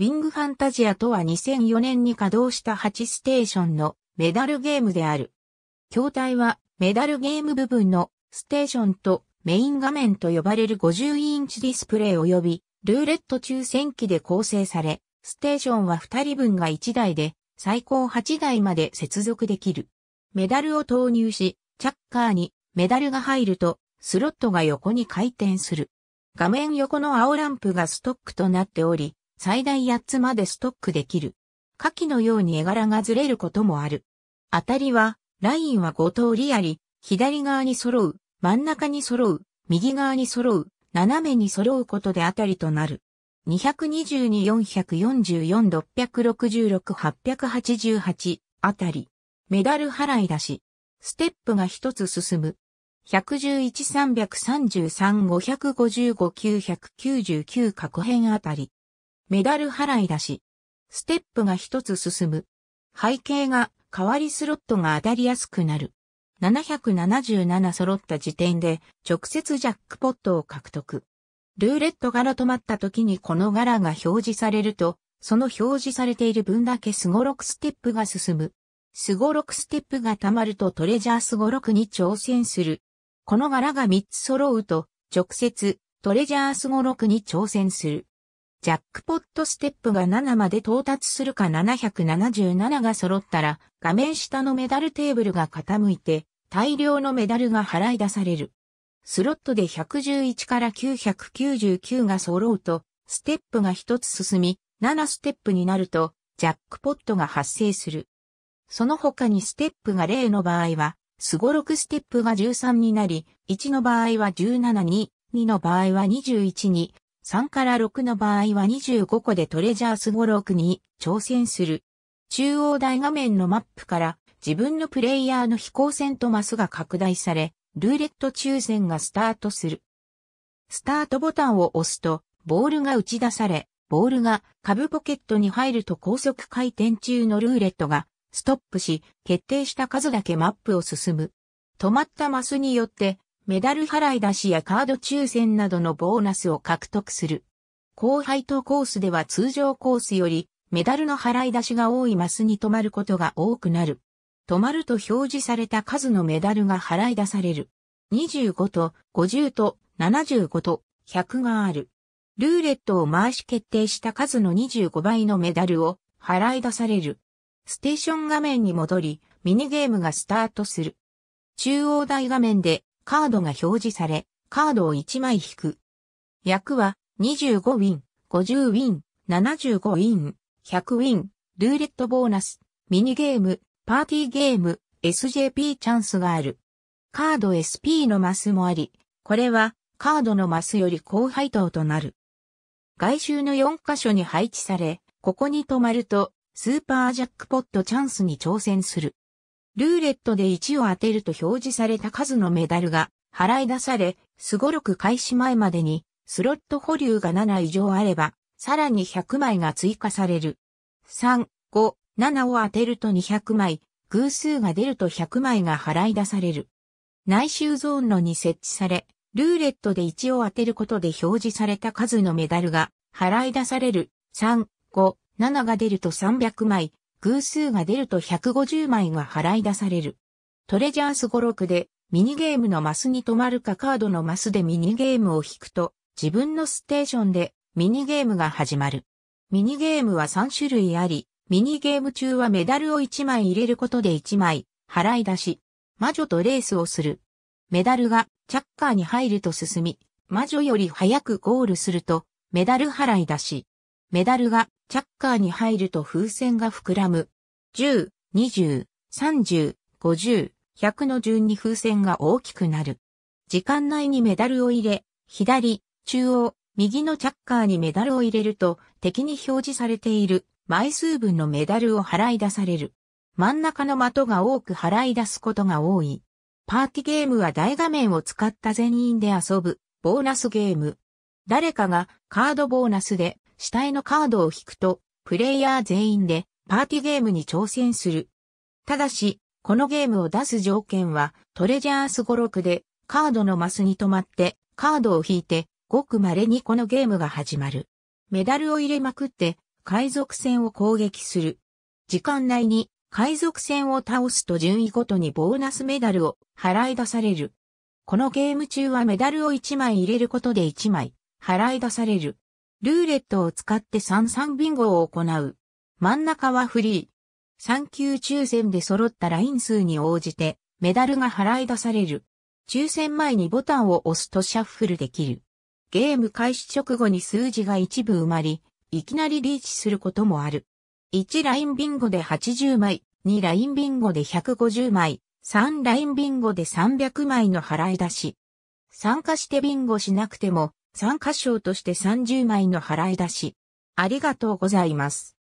ウィングファンタジアとは2004年に稼働した8ステーションのメダルゲームである。筐体はメダルゲーム部分のステーションとメイン画面と呼ばれる50インチディスプレイ及びルーレット抽選機で構成され、ステーションは2人分が1台で最高8台まで接続できる。メダルを投入し、チャッカーにメダルが入るとスロットが横に回転する。画面横の青ランプがストックとなっており、最大8つまでストックできる。下記のように絵柄がずれることもある。当たりは、ラインは5通りあり、左側に揃う、真ん中に揃う、右側に揃う、斜めに揃うことで当たりとなる。222,444,666,888あたり。メダル払い出し。ステップが一つ進む。111,333,555,999去編あたり。メダル払い出し。ステップが一つ進む。背景が変わりスロットが当たりやすくなる。777揃った時点で直接ジャックポットを獲得。ルーレット柄止まった時にこの柄が表示されると、その表示されている分だけスゴロクステップが進む。スゴロクステップが溜まるとトレジャースゴロクに挑戦する。この柄が3つ揃うと、直接トレジャースゴロクに挑戦する。ジャックポットステップが7まで到達するか777が揃ったら、画面下のメダルテーブルが傾いて、大量のメダルが払い出される。スロットで111から999が揃うと、ステップが1つ進み、7ステップになると、ジャックポットが発生する。その他にステップが0の場合は、すごろくステップが13になり、1の場合は17に、2の場合は21に、3から6の場合は25個でトレジャース語録に挑戦する。中央大画面のマップから自分のプレイヤーの飛行線とマスが拡大され、ルーレット抽選がスタートする。スタートボタンを押すと、ボールが打ち出され、ボールが株ポケットに入ると高速回転中のルーレットがストップし、決定した数だけマップを進む。止まったマスによってメダル払い出しやカード抽選などのボーナスを獲得する。後輩とコースでは通常コースよりメダルの払い出しが多いマスに止まることが多くなる。止まると表示された数のメダルが払い出される。25と50と75と100がある。ルーレットを回し決定した数の25倍のメダルを払い出される。ステーション画面に戻り、ミニゲームがスタートする。中央大画面でカードが表示され、カードを1枚引く。役は25ウィン、50ウィン、75ウィン、100ウィン、ルーレットボーナス、ミニゲーム、パーティーゲーム、SJP チャンスがある。カード SP のマスもあり、これはカードのマスより高配当となる。外周の4箇所に配置され、ここに止まると、スーパージャックポットチャンスに挑戦する。ルーレットで1を当てると表示された数のメダルが払い出され、すごろく開始前までにスロット保留が7以上あれば、さらに100枚が追加される。3、5、7を当てると200枚、偶数が出ると100枚が払い出される。内周ゾーンのに設置され、ルーレットで1を当てることで表示された数のメダルが払い出される。3、5、7が出ると300枚、偶数が出ると150枚が払い出される。トレジャース5、6で、ミニゲームのマスに止まるかカードのマスでミニゲームを引くと、自分のステーションでミニゲームが始まる。ミニゲームは3種類あり、ミニゲーム中はメダルを1枚入れることで1枚、払い出し、魔女とレースをする。メダルがチャッカーに入ると進み、魔女より早くゴールすると、メダル払い出し。メダルがチャッカーに入ると風船が膨らむ。10、20、30、50、100の順に風船が大きくなる。時間内にメダルを入れ、左、中央、右のチャッカーにメダルを入れると敵に表示されている枚数分のメダルを払い出される。真ん中の的が多く払い出すことが多い。パーティゲームは大画面を使った全員で遊ぶボーナスゲーム。誰かがカードボーナスで下絵のカードを引くと、プレイヤー全員でパーティーゲームに挑戦する。ただし、このゲームを出す条件は、トレジャース語録で、カードのマスに止まって、カードを引いて、ごく稀にこのゲームが始まる。メダルを入れまくって、海賊船を攻撃する。時間内に、海賊船を倒すと順位ごとにボーナスメダルを払い出される。このゲーム中はメダルを1枚入れることで1枚払い出される。ルーレットを使って33ビンゴを行う。真ん中はフリー。3級抽選で揃ったライン数に応じて、メダルが払い出される。抽選前にボタンを押すとシャッフルできる。ゲーム開始直後に数字が一部埋まり、いきなりリーチすることもある。1ラインビンゴで80枚、2ラインビンゴで150枚、3ラインビンゴで300枚の払い出し。参加してビンゴしなくても参加賞として30枚の払い出し。ありがとうございます。